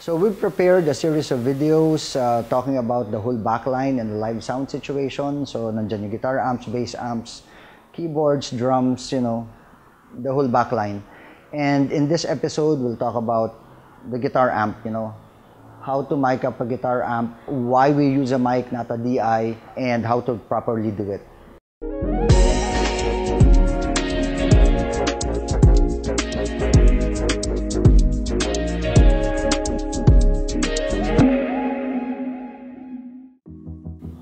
So we've prepared a series of videos uh, talking about the whole backline and the live sound situation. So nandiyan yung guitar amps, bass amps, keyboards, drums, you know, the whole backline. And in this episode, we'll talk about the guitar amp, you know, how to mic up a guitar amp, why we use a mic, not a DI, and how to properly do it.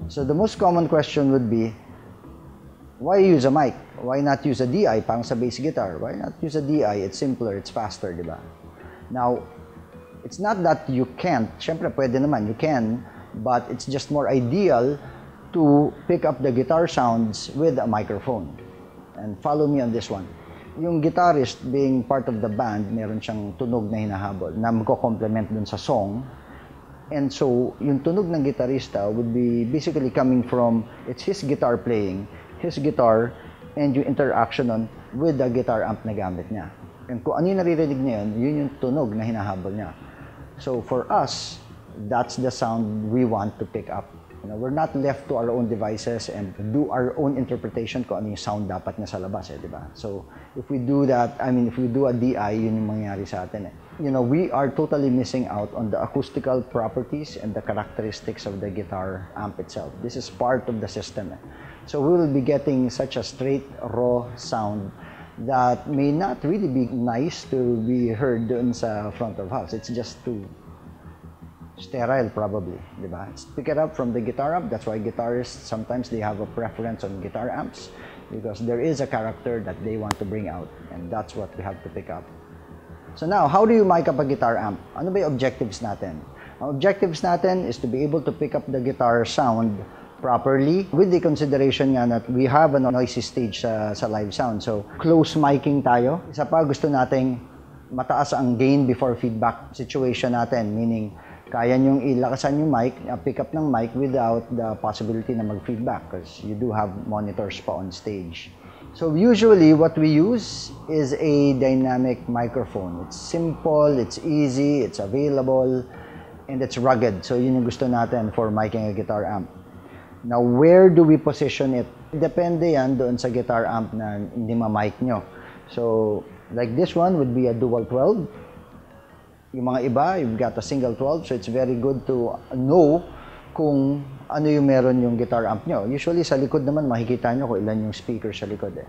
So the most common question would be, why use a mic? Why not use a DI pang sa bass guitar? Why not use a DI? It's simpler, it's faster, di ba? Now, it's not that you can't. Siyempre, pwede naman, you can. But it's just more ideal to pick up the guitar sounds with a microphone. And follow me on this one. Yung guitarist being part of the band, meron siyang tunog na hinahabol na magko-complement dun sa song And so, yung tunog ng gitarista would be basically coming from, it's his guitar playing, his guitar, and yung interaction on with the guitar amp na gamit niya. And kung ano yung naririnig niya yun, yun yung tunog na hinahabol niya. So for us, that's the sound we want to pick up You know, we're not left to our own devices and do our own interpretation kung ano yung sound dapat na sa labas, eh, di ba? So, if we do that, I mean, if we do a DI, yun yung mangyari sa atin, eh. You know, we are totally missing out on the acoustical properties and the characteristics of the guitar amp itself. This is part of the system. Eh. So, we will be getting such a straight, raw sound that may not really be nice to be heard dun sa front of house. It's just too sterile probably, di ba? Pick it up from the guitar amp. That's why guitarists sometimes they have a preference on guitar amps because there is a character that they want to bring out and that's what we have to pick up. So now, how do you mic up a guitar amp? Ano ba yung objectives natin? Ang objectives natin is to be able to pick up the guitar sound properly with the consideration nga that we have a noisy stage sa, sa live sound. So, close miking tayo. Isa pa, gusto nating mataas ang gain before feedback situation natin, meaning kaya nyong ilakasan yung mic, uh, pick up ng mic without the possibility na mag-feedback because you do have monitors pa on stage. So usually what we use is a dynamic microphone. It's simple, it's easy, it's available, and it's rugged. So yun yung gusto natin for micing a guitar amp. Now, where do we position it? Depende yan doon sa guitar amp na hindi ma-mic nyo. So, like this one would be a dual 12 yung mga iba, you've got a single 12, so it's very good to know kung ano yung meron yung guitar amp nyo. Usually sa likod naman makikita nyo kung ilan yung speaker sa likod eh.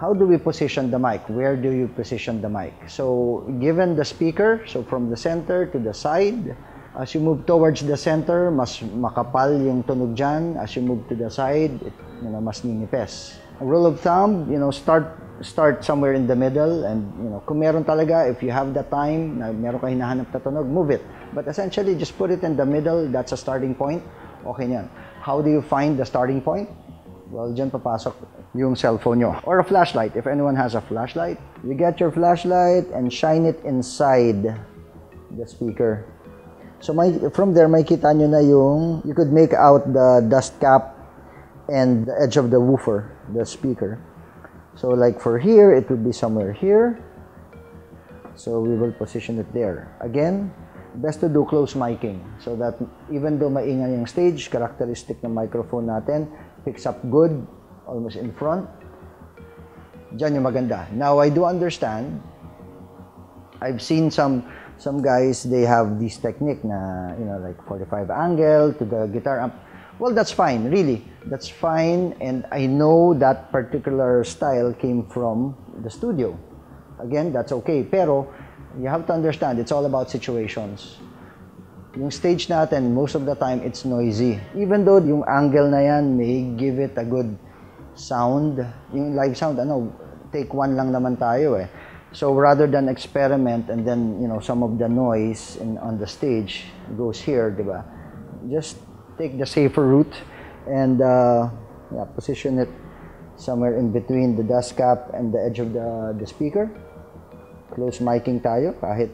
How do we position the mic? Where do you position the mic? So given the speaker, so from the center to the side, as you move towards the center, mas makapal yung tunog dyan. As you move to the side, it, you know, mas ninipes. A rule of thumb, you know, start start somewhere in the middle and you know kung meron talaga if you have the time na meron ka hinahanap na tunog move it but essentially just put it in the middle that's a starting point okay niyan how do you find the starting point well diyan papasok yung cellphone nyo or a flashlight if anyone has a flashlight you get your flashlight and shine it inside the speaker so may, from there makita nyo na yung you could make out the dust cap and the edge of the woofer the speaker So like for here, it would be somewhere here. So we will position it there. Again, best to do close miking so that even though maingay yung stage, characteristic ng microphone natin, picks up good, almost in front. Diyan yung maganda. Now, I do understand. I've seen some some guys, they have this technique na, you know, like 45 angle to the guitar amp well, that's fine, really. That's fine. And I know that particular style came from the studio. Again, that's okay. Pero, you have to understand, it's all about situations. Yung stage natin, most of the time, it's noisy. Even though yung angle na yan may give it a good sound, yung live sound, ano, take one lang naman tayo eh. So rather than experiment and then, you know, some of the noise in, on the stage goes here, di ba? Just take the safer route and uh, yeah, position it somewhere in between the dust cap and the edge of the, the speaker. Close miking tayo kahit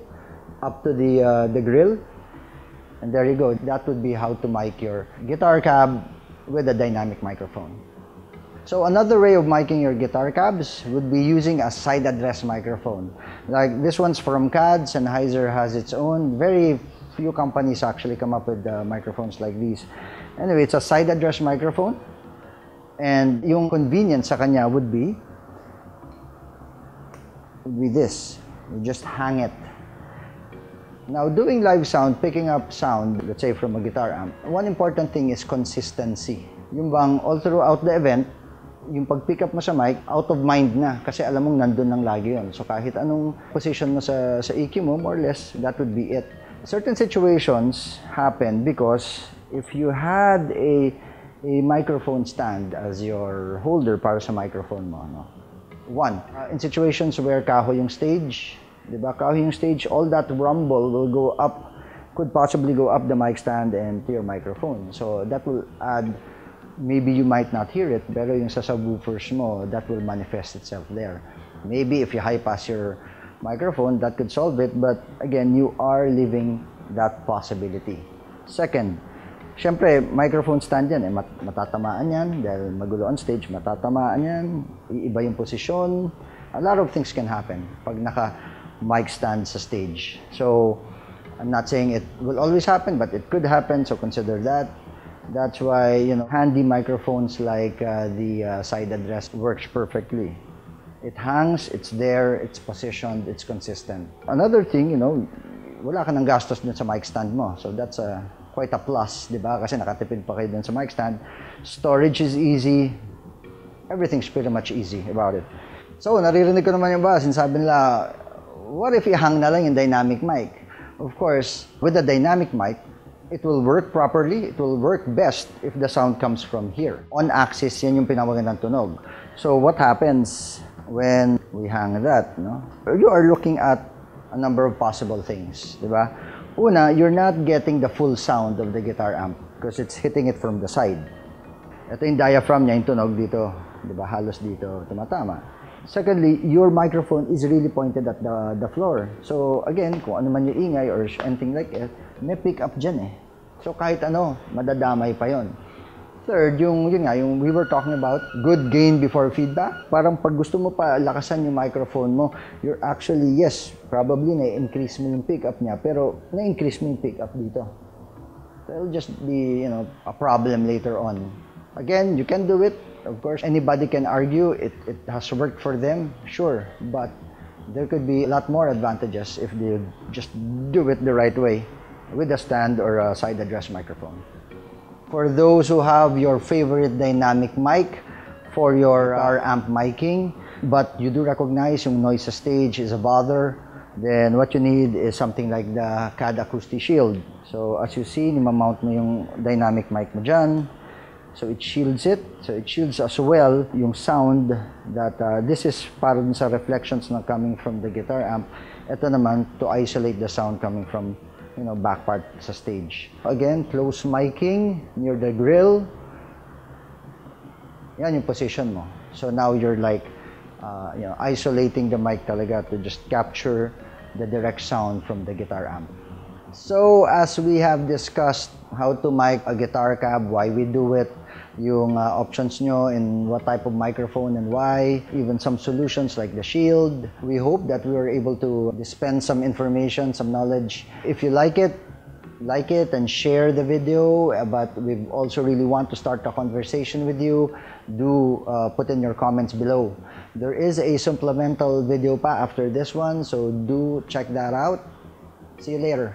up to the, uh, the grill. And there you go. That would be how to mic your guitar cab with a dynamic microphone. So another way of miking your guitar cabs would be using a side address microphone. Like this one's from CAD, Sennheiser has its own, very few companies actually come up with uh, microphones like these. Anyway, it's a side address microphone. And yung convenience sa kanya would be, would be this. You just hang it. Now, doing live sound, picking up sound, let's say from a guitar amp, one important thing is consistency. Yung bang all throughout the event, yung pag-pick up mo sa mic, out of mind na. Kasi alam mong nandun lang lagi yon So kahit anong position mo sa, sa EQ mo, more or less, that would be it certain situations happen because if you had a, a microphone stand as your holder para sa microphone mo, no? One, uh, in situations where kahoy yung stage, di ba? Kahoy yung stage, all that rumble will go up, could possibly go up the mic stand and to your microphone. So that will add, maybe you might not hear it, pero yung sa subwoofers mo, that will manifest itself there. Maybe if you high pass your microphone that could solve it, but again, you are leaving that possibility. Second, syempre, microphone stand yan, eh, mat matatamaan yan, dahil magulo on stage, matatamaan yan, iba yung posisyon, a lot of things can happen pag naka mic stand sa stage. So, I'm not saying it will always happen, but it could happen, so consider that. That's why, you know, handy microphones like uh, the uh, side address works perfectly. It hangs, it's there, it's positioned, it's consistent. Another thing, you know, wala ka ng gastos dun sa mic stand mo. So that's a, quite a plus, di ba? Kasi nakatipid pa kayo dun sa mic stand. Storage is easy. Everything's pretty much easy about it. So, naririnig ko naman yung ba, sinasabi nila, what if i-hang na lang yung dynamic mic? Of course, with the dynamic mic, it will work properly, it will work best if the sound comes from here. On axis, yan yung ng tunog. So what happens, when we hang that, no? You are looking at a number of possible things, di ba? Una, you're not getting the full sound of the guitar amp because it's hitting it from the side. Ito yung diaphragm niya, yung tunog dito, di ba? Halos dito tumatama. Secondly, your microphone is really pointed at the, the floor. So again, kung ano man yung ingay or anything like it, may pick up dyan eh. So kahit ano, madadamay pa yon. Third, yung, yun nga, yung we were talking about good gain before feedback. Parang pag gusto mo pa lakasan yung microphone mo, you're actually, yes, probably na-increase mo yung pickup niya, pero na-increase mo yung pickup dito. That'll just be, you know, a problem later on. Again, you can do it. Of course, anybody can argue it, it has worked for them, sure, but there could be a lot more advantages if they just do it the right way with a stand or a side address microphone. For those who have your favorite dynamic mic for your uh, amp miking, but you do recognize yung noise sa stage is a bother, then what you need is something like the CAD Acoustic Shield. So as you see, nimamount mo yung dynamic mic mo dyan. So it shields it. So it shields as well yung sound that uh, this is para sa reflections na coming from the guitar amp. Ito naman to isolate the sound coming from you know, back part sa stage. Again, close miking near the grill. Yan yung position mo. So now you're like, uh, you know, isolating the mic talaga to just capture the direct sound from the guitar amp. So as we have discussed how to mic a guitar cab, why we do it, yung uh, options nyo and what type of microphone and why, even some solutions like the shield. We hope that we were able to dispense some information, some knowledge. If you like it, like it and share the video uh, but we also really want to start a conversation with you do uh, put in your comments below there is a supplemental video pa after this one so do check that out see you later